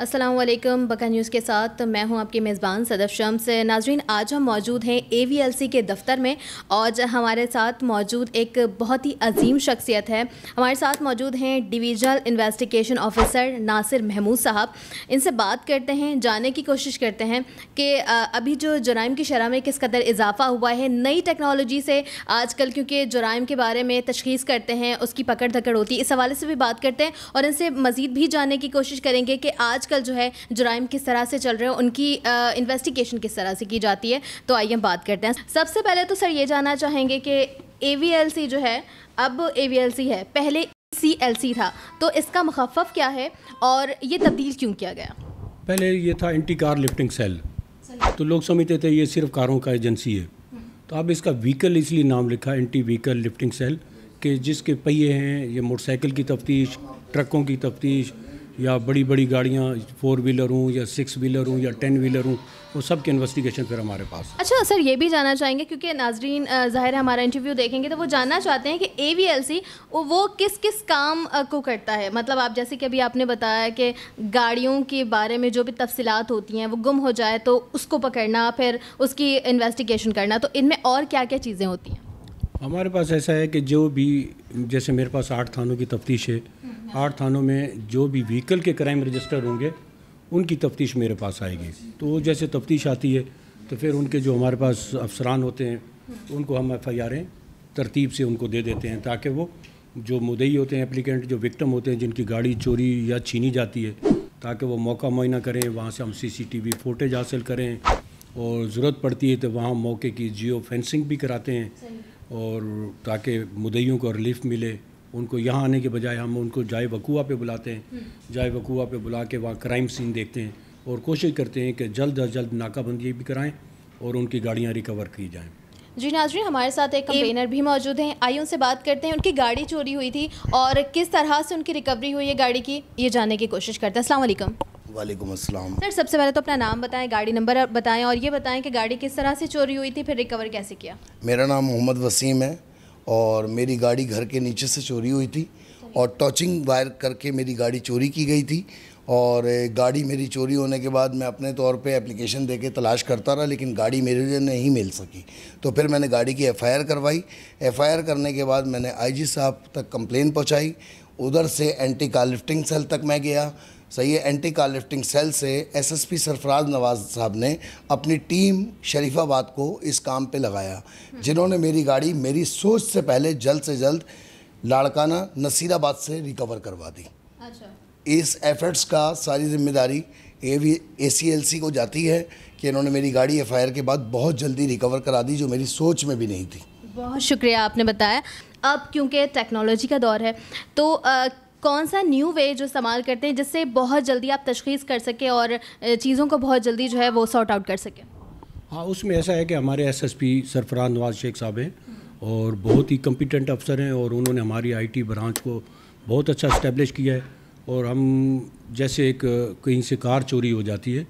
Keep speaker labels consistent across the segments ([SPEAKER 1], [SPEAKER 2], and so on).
[SPEAKER 1] असलम बका न्यूज़ के साथ मैं हूं आपके मेज़बान सदफ शम्स नाजरीन आज हम मौजूद हैं ए के दफ्तर में और हमारे साथ मौजूद एक बहुत ही अजीम शख्सियत है हमारे साथ मौजूद हैं divisional investigation officer Nasir Mahmood साहब इनसे बात करते हैं जानने की कोशिश करते हैं कि अभी जो जराइम की शरह में किस कदर इजाफा हुआ है नई टेक्नोलॉजी से कल क्योंकि जराइम के बारे में तशखीस करते हैं उसकी पकड़ धकड़ होती है इस हवाले से भी बात करते हैं और इनसे मज़ीद भी जानने की कोशिश करेंगे कि आज आजकल जो है जुराइम किस तरह से चल रहे हैं उनकी इन्वेस्टिगेशन किस तरह से की जाती है तो आइए हम बात करते हैं सबसे पहले तो सर ये जानना चाहेंगे कि ए जो है अब ए है पहले सी था तो इसका मखफ़ क्या है और ये तब्दील क्यों किया गया
[SPEAKER 2] पहले ये था एंटी कार लिफ्टिंग सेल तो लोग समझते थे ये सिर्फ कारों का एजेंसी है तो अब इसका व्हीकल इसलिए नाम लिखा एंटी व्हीकल लिफ्टिंग सेल के जिसके पहिए हैं ये मोटरसाइकिल की तफ्तीश ट्रकों की तफ्तीश या बड़ी बड़ी गाड़ियाँ फोर व्हीलर हों या सिक्स व्हीलर हों या टेन व्हीलर हों वो सब की इन्वेस्टिगेशन फिर हमारे पास
[SPEAKER 1] अच्छा सर ये भी जानना चाहेंगे क्योंकि नाजरीन ज़ाहिर है हमारा इंटरव्यू देखेंगे तो वो जानना चाहते हैं कि ए वी एल सी वो किस किस काम को करता है मतलब आप जैसे कि अभी आपने बताया कि गाड़ियों के बारे में जो भी तफसलत होती हैं वो गुम हो जाए तो उसको पकड़ना फिर उसकी इन्वेस्टिगेशन करना तो इनमें और क्या क्या चीज़ें होती हैं
[SPEAKER 2] हमारे पास ऐसा है कि जो भी जैसे मेरे पास आठ थानों की तफ्तीश है आठ थानों में जो भी व्हीकल के क्राइम रजिस्टर होंगे उनकी तफ्तीश मेरे पास आएगी तो जैसे तफ्तीश आती है तो फिर उनके जो हमारे पास अफसरान होते हैं उनको हम एफ आई आरें तरतीब से उनको दे देते हैं ताकि वो जो मुदई होते हैं एप्लीकेंट जो विक्टम होते हैं जिनकी गाड़ी चोरी या छीनी जाती है ताकि वो मौका मुआयना करें वहाँ से हम सीसीटीवी फुटेज हासिल करें और ज़रूरत पड़ती है तो वहाँ मौके की जियो फेंसिंग भी कराते हैं और ताकि मुदयों को रिलीफ मिले उनको यहाँ आने के बजाय हम उनको जाए वकूआ पे बुलाते हैं हम्म। जाए वकूआ पे बुला के वहाँ क्राइम सीन देखते हैं और कोशिश करते हैं कि जल्द अज जल्द नाकाबंदी भी कराएं और उनकी गाड़ियाँ रिकवर की जाएँ
[SPEAKER 1] जी नाजरी हमारे साथ एक कंपेनर भी मौजूद हैं आइए उनसे बात करते हैं उनकी गाड़ी चोरी हुई थी और किस तरह से उनकी रिकवरी हुई है गाड़ी की ये जानने की कोशिश करते हैं असलम वालेकुम अस्सलाम सर सबसे पहले तो अपना नाम बताएं गाड़ी नंबर बताएं और ये बताएं कि गाड़ी किस तरह से चोरी हुई थी फिर रिकवर कैसे किया
[SPEAKER 2] मेरा नाम मोहम्मद वसीम है और मेरी गाड़ी घर के नीचे से चोरी हुई थी और टॉचिंग वायर करके मेरी गाड़ी चोरी की गई थी और गाड़ी मेरी चोरी होने के बाद मैं अपने तौर पे एप्लीकेशन दे के तलाश करता रहा लेकिन गाड़ी मेरे लिए नहीं मिल सकी तो फिर मैंने गाड़ी की एफआईआर करवाई एफआईआर करने के बाद मैंने आईजी साहब तक कंप्लेन पहुंचाई उधर से एंटी कार लिफ्टिंग सेल तक मैं गया सही है एंटी कार लिफ्टिंग सेल से एसएसपी सरफराज नवाज साहब ने अपनी टीम शरीफाबाद को इस काम पे लगाया जिन्होंने मेरी गाड़ी मेरी सोच से पहले जल्द से जल्द लाड़काना नसीराबाद से रिकवर करवा दी अच्छा। इस एफर्ट्स का सारी जिम्मेदारी ए सी को जाती है कि इन्होंने मेरी गाड़ी एफ के बाद बहुत जल्दी रिकवर करा दी जो मेरी सोच में भी नहीं थी
[SPEAKER 1] बहुत शुक्रिया आपने बताया अब क्योंकि टेक्नोलॉजी का दौर है तो आ, कौन सा न्यू वे जो इस्तेमाल करते हैं जिससे बहुत जल्दी आप तशीस कर सकें और चीज़ों को बहुत जल्दी जो है वो सॉर्ट आउट कर सकें
[SPEAKER 2] हाँ उसमें ऐसा है कि हमारे S S P Sarfaraz Nawaz Sheikh साहब हैं और बहुत ही कम्पिटेंट अफसर हैं और उन्होंने हमारी आई टी ब्रांच को बहुत अच्छा इस्टेब्लिश किया है और हम जैसे एक कहीं से कार चोरी हो जाती है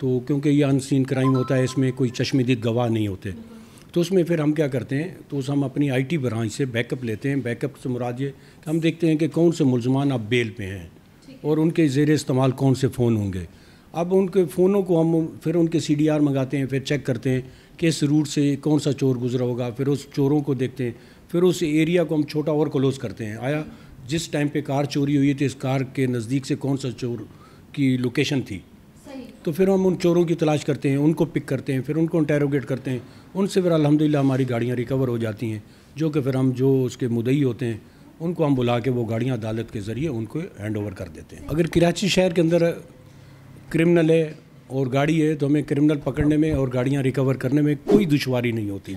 [SPEAKER 2] तो क्योंकि ये अनसीन क्राइम होता है इसमें कोई चश्मेदीद गवाह नहीं होते तो उसमें फिर हम क्या करते हैं तो उस हम अपनी आईटी ब्रांच से बैकअप लेते हैं बैकअप से मुराद ये हम देखते हैं कि कौन से मुलजमान अब बेल पे हैं और उनके ज़ेर इस्तेमाल कौन से फ़ोन होंगे अब उनके फ़ोनों को हम फिर उनके सी डी आर मंगाते हैं फिर चेक करते हैं किस रूट से कौन सा चोर गुजरा होगा फिर उस चोरों को देखते हैं फिर उस एरिया को हम छोटा और क्लोज करते हैं आया जिस टाइम पे कार चोरी हुई थी इस कार के नज़दीक से कौन सा चोर की लोकेशन थी तो फिर हम उन चोरों की तलाश करते हैं उनको पिक करते हैं फिर उनको इंटेरोगेट करते हैं उनसे फिर अलहमदिल्ला हमारी गाड़ियाँ रिकवर हो जाती हैं जो कि फिर हम जो उसके मुदई होते हैं उनको हम बुला के वो गाड़ियाँ अदालत के ज़रिए उनको हैंड ओवर कर देते हैं अगर कराची शहर के अंदर क्रिमिनल है और गाड़ी है तो हमें क्रिमिनल पकड़ने में और गाड़ियाँ रिकवर करने में कोई दुशारी नहीं होती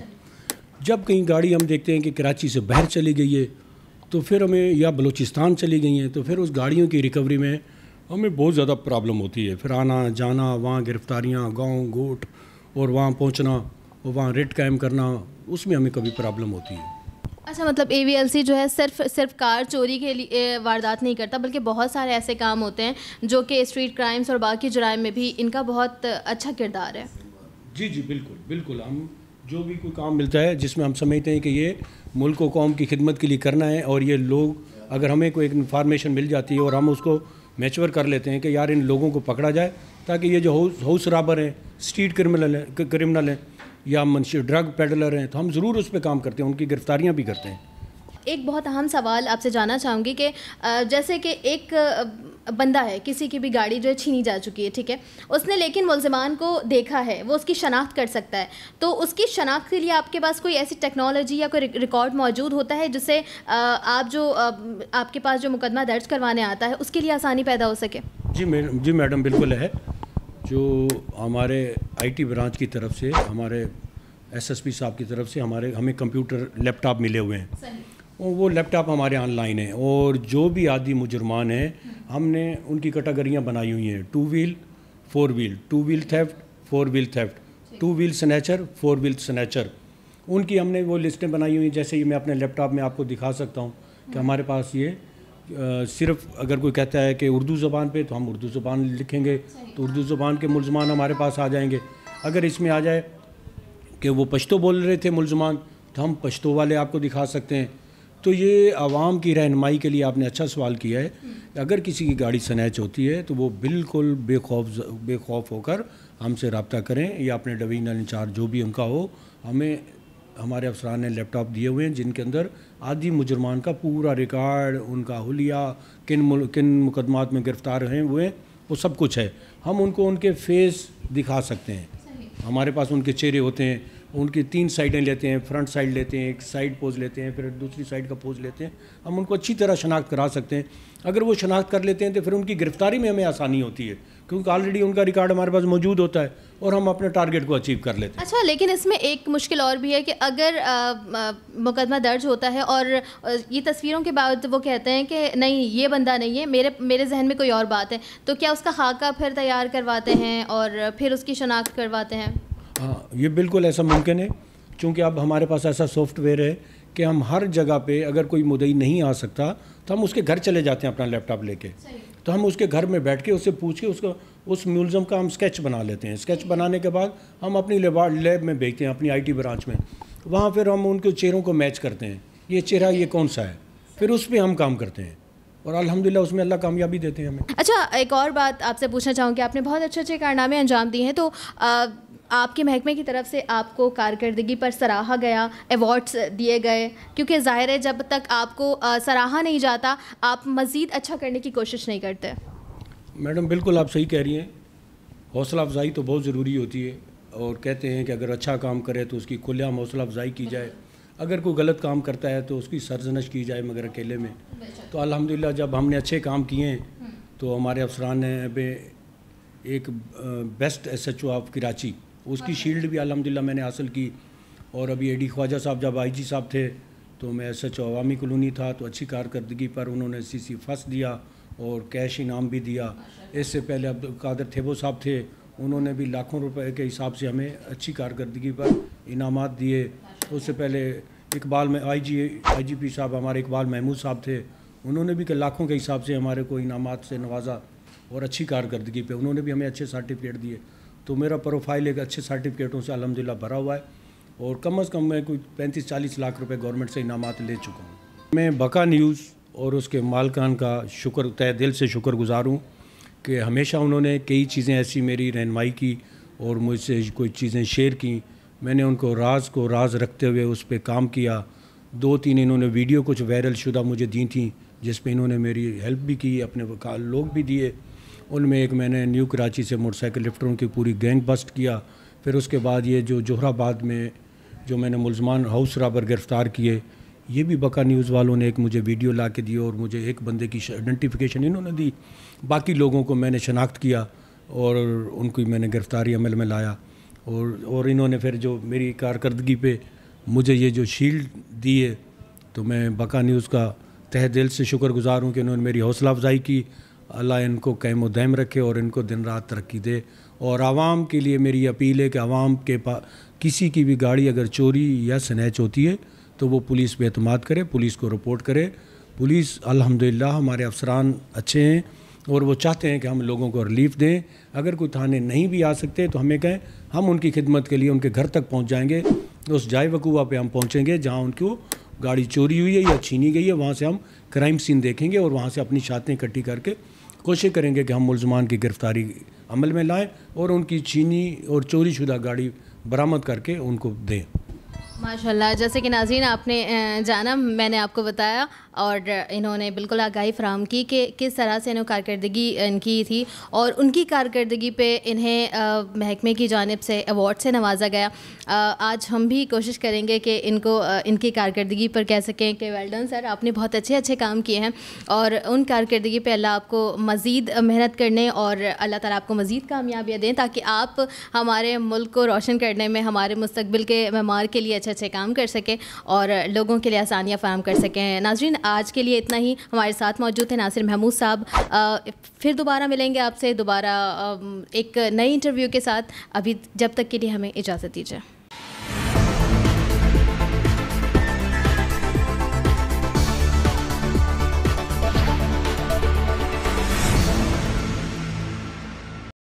[SPEAKER 2] जब कहीं गाड़ी हम देखते हैं कि कराची से बाहर चली गई है तो फिर हमें या बलूचिस्तान चली गई हैं तो फिर उस गाड़ियों की रिकवरी में हमें बहुत ज़्यादा प्रॉब्लम होती है फिर आना जाना वहाँ गिरफ्तारियाँ गाँव गोट और वहाँ पहुँचना और वहाँ रेट कायम करना उसमें हमें कभी प्रॉब्लम होती है
[SPEAKER 1] अच्छा मतलब ए जो है सिर्फ सिर्फ कार चोरी के लिए वारदात नहीं करता बल्कि बहुत सारे ऐसे काम होते हैं जो कि स्ट्रीट क्राइम्स और बाकी जराइम में भी इनका बहुत अच्छा किरदार है
[SPEAKER 2] जी जी बिल्कुल बिल्कुल हम जो भी कोई काम मिलता है जिसमें हम समझते हैं कि ये मुल्क व कौम की खिदमत के लिए करना है और ये लोग अगर हमें कोई इन्फॉर्मेशन मिल जाती है और हम उसको मेचोर कर लेते हैं कि यार इन लोगों को पकड़ा जाए ताकि ये जो हाउस हाउस राबर हैं स्ट्रीट क्रिमिनल हैं क्रिमिनल हैं या मनशी ड्रग पेडलर हैं तो हम ज़रूर उस पर काम करते हैं उनकी गिरफ्तारियाँ भी करते हैं
[SPEAKER 1] एक बहुत अहम सवाल आपसे जानना चाहूँगी कि जैसे कि एक बंदा है किसी की भी गाड़ी जो है छीनी जा चुकी है ठीक है उसने लेकिन मुलजमान को देखा है वो उसकी शनाख्त कर सकता है तो उसकी शनाख्त के लिए आपके पास कोई ऐसी टेक्नोलॉजी या कोई रिकॉर्ड मौजूद होता है जिससे आप जो आपके पास जो मुकदमा दर्ज करवाने आता है उसके लिए आसानी पैदा हो सके
[SPEAKER 2] जी मैडम जी मैडम बिल्कुल है जो हमारे आईटी ब्रांच की तरफ से हमारे एसएसपी साहब की तरफ से हमारे हमें कंप्यूटर लैपटॉप मिले हुए हैं और वो लैपटॉप हमारे ऑनलाइन है और जो भी आदि मुजरमान हैं हमने उनकी कैटेगरियाँ बनाई हुई हैं two wheel four wheel two wheel theft four wheel theft two wheel snatcher four wheel snatcher उनकी हमने वो लिस्टें बनाई हुई हैं जैसे ये मैं अपने लैपटॉप में आपको दिखा सकता हूँ कि हम्म। हमारे पास ये आ, सिर्फ अगर कोई कहता है कि उर्दू ज़बान पे तो हम उर्दू ज़बान लिखेंगे तो उर्दू ज़बान के मुलजमान हमारे पास आ जाएंगे अगर इसमें आ जाए कि वो पश्तो बोल रहे थे मुलजमान तो हम पश्तो वाले आपको दिखा सकते हैं तो ये आवाम की रहनमाई के लिए आपने अच्छा सवाल किया है अगर किसी की गाड़ी सनैच होती है तो वो बिल्कुल बेखौफ बेखौफ होकर हमसे रबता करें या अपने डवीनल इंचार्ज जो भी उनका हो हमें हमारे अफसरान ने लैपटॉप दिए हुए हैं जिनके अंदर आदि मुजरमान का पूरा रिकॉर्ड उनका हलिया किन किन मुकदमात में गिरफ़्तार हैं हुए हैं वो सब कुछ है हम उनको उनके फेस दिखा सकते हैं हमारे पास उनके चेहरे होते हैं उनकी तीन साइडें लेते हैं फ्रंट साइड लेते हैं एक साइड पोज लेते हैं फिर दूसरी साइड का पोज लेते हैं हम उनको अच्छी तरह शनाख्त करा सकते हैं अगर वो शनाख्त कर लेते हैं तो फिर उनकी गिरफ्तारी में हमें आसानी होती है क्योंकि ऑलरेडी उनका रिकॉर्ड हमारे पास मौजूद होता है और हम अपने टारगेट को अचीव कर लेते
[SPEAKER 1] हैं अच्छा लेकिन इसमें एक मुश्किल और भी है कि अगर आ, आ, मुकदमा दर्ज होता है और ये तस्वीरों के बाद वो कहते हैं कि नहीं ये बंदा नहीं है मेरे मेरे जहन में कोई और बात है तो क्या उसका खाका फिर तैयार करवाते हैं और फिर उसकी शनाख्त करवाते हैं
[SPEAKER 2] हाँ ये बिल्कुल ऐसा मुमकिन है क्योंकि अब हमारे पास ऐसा सॉफ्टवेयर है कि हम हर जगह पे अगर कोई मुदई नहीं आ सकता तो हम उसके घर चले जाते हैं अपना लैपटॉप लेके तो हम उसके घर में बैठ के उससे पूछ के उसका उस म्यूज़ियम का हम स्केच बना लेते हैं स्केच बनाने के बाद हम अपनी लैब में भेजते हैं अपनी आईटी ब्रांच में वहाँ फिर हम उनके चेहरों को मैच करते हैं ये चेहरा ये कौन सा है फिर उस पर हम काम करते हैं और अल्हम्दुलिल्लाह उसमें अल्लाह कामयाबी देते हैं हमें
[SPEAKER 1] अच्छा एक और बात आपसे पूछना चाहूँगी आपने बहुत अच्छे अच्छे कारनामे अंजाम दिए हैं तो आ... आपके महकमे की तरफ से आपको कारकर्दगी पर सराहा गया अवार्ड्स दिए गए क्योंकि ज़ाहिर है जब तक आपको सराहा नहीं जाता आप मज़ीद अच्छा करने की कोशिश नहीं करते
[SPEAKER 2] मैडम बिल्कुल आप सही कह रही हैं हौसला अफजाई तो बहुत ज़रूरी होती है और कहते हैं कि अगर अच्छा काम करे तो उसकी खुलेआम हौसला अफजाई की जाए अगर कोई गलत काम करता है तो उसकी सरजनश की जाए मगर अकेले में तो अल्हम्दुलिल्लाह जब हमने अच्छे काम किए हैं तो हमारे अफसरान ने एक best S H O of Karachi उसकी शील्ड भी अलहमदिल्ला मैंने हासिल की और अभी एडी ख्वाजा साहब जब आई जी साहब थे तो मैं एस एच अवामी कलोनी था तो अच्छी कारकर्दगी पर उन्होंने सी सी फर्स्ट दिया और कैश इनाम भी दिया इससे पहले अब कादर थेबो साहब थे उन्होंने भी लाखों रुपए के हिसाब से हमें अच्छी कारकर्दगी पर इनाम दिए उससे पहले इकबाल में आई जी आई जी पी साहब हमारे इकबाल महमूद साहब थे उन्होंने भी लाखों के हिसाब से हमारे को इनाम से नवाजा और अच्छी कारकर्दगी पर उन्होंने भी हमें अच्छे सर्टिफिकेट दिए तो मेरा प्रोफाइल एक अच्छे सर्टिफिकेटों से अलहमदिल्ला भरा हुआ है और कम अज़ कम मैं कोई पैंतीस चालीस लाख रुपये गवर्नमेंट से इनामत ले चुका हूँ मैं बका न्यूज़ और उसके मालकान का शुक्र तय दिल से शुक्र गुज़ार हूँ कि हमेशा उन्होंने कई चीज़ें ऐसी मेरी रहनमाई की और मुझसे कोई चीज़ें शेयर की मैंने उनको राज को राज रखते हुए उस पर काम किया दो तीन इन्होंने वीडियो कुछ वायरल शुदा मुझे दी थी जिस पे इन्होंने मेरी हेल्प भी की अपने लोग भी दिए उनमें एक मैंने न्यू कराची से मोटरसाइकिल लिफ्टरों की पूरी गैंग बस्ट किया फिर उसके बाद ये जो जोहराबाद में जो मैंने मुलजमान हाउस राबर गिरफ़्तार किए ये भी बका न्यूज़ वालों ने एक मुझे वीडियो ला के दिए और मुझे एक बंदे की आइडेंटिफिकेशन इन्होंने दी बाकी लोगों को मैंने शनाख्त किया और उनकी मैंने गिरफ़्तारी अमल में लाया और और इन्होंने फिर जो मेरी कारकर्दगी पे मुझे ये जो शील्ड दिए तो मैं बका न्यूज़ का तह दिल से शुक्रगुजार हूँ कि इन्होंने मेरी हौसला अफजाई की अल्लाह इनको कैम दैम रखे और इनको दिन रात तरक्की दे और आवाम के लिए मेरी अपील है कि आवाम के पास किसी की भी गाड़ी अगर चोरी या स्नैच होती है तो वो पुलिस पर अहतम करे पुलिस को रिपोर्ट करे पुलिस अल्हम्दुलिल्लाह हमारे अफसरान अच्छे हैं और वो चाहते हैं कि हम लोगों को रिलीफ दें अगर कोई थाने नहीं भी आ सकते तो हमें कहें हम उनकी खिदमत के लिए उनके घर तक पहुँच जाएँगे उस जाए वकूबा पर हम पहुँचेंगे जहाँ उनको गाड़ी चोरी हुई है या छीनी गई है वहाँ से हम क्राइम सीन देखेंगे और वहाँ से अपनी छातें इकट्ठी करके कोशिश करेंगे कि हम मुलजमान की गिरफ्तारी अमल में लाएँ और उनकी चीनी और चोरी शुदा गाड़ी बरामद करके उनको दें
[SPEAKER 1] माशाल्लाह जैसे कि नाजीन आपने जाना मैंने आपको बताया और इन्होंने बिल्कुल आगाही फ्राहम की कि किस तरह से इन्हों कारकर्दगी इनकी थी और उनकी कारकर्दगी पे इन्हें महकमे की जानब से अवार्ड से नवाजा गया आज हम भी कोशिश करेंगे कि इनको इनकी कारकर्दगी पर कह सकें कि वेल्डन सर आपने बहुत अच्छे अच्छे काम किए हैं और उन कारकर्दगी पर अल्लाह आपको मज़ीद मेहनत करने और अल्लाह ताली आपको मज़ीद कामयाबियाँ दें ताकि आप हमारे मुल्क को रोशन करने में हमारे मुस्तबिल के मैमार के लिए अच्छे अच्छे काम कर सकें और लोगों के लिए आसानियाँ फराम कर सकें नाजरीन आज के लिए इतना ही हमारे साथ मौजूद हैं नासिर महमूद साहब फिर दोबारा मिलेंगे आपसे दोबारा एक नई इंटरव्यू के साथ अभी जब तक के लिए हमें इजाज़त दीजिए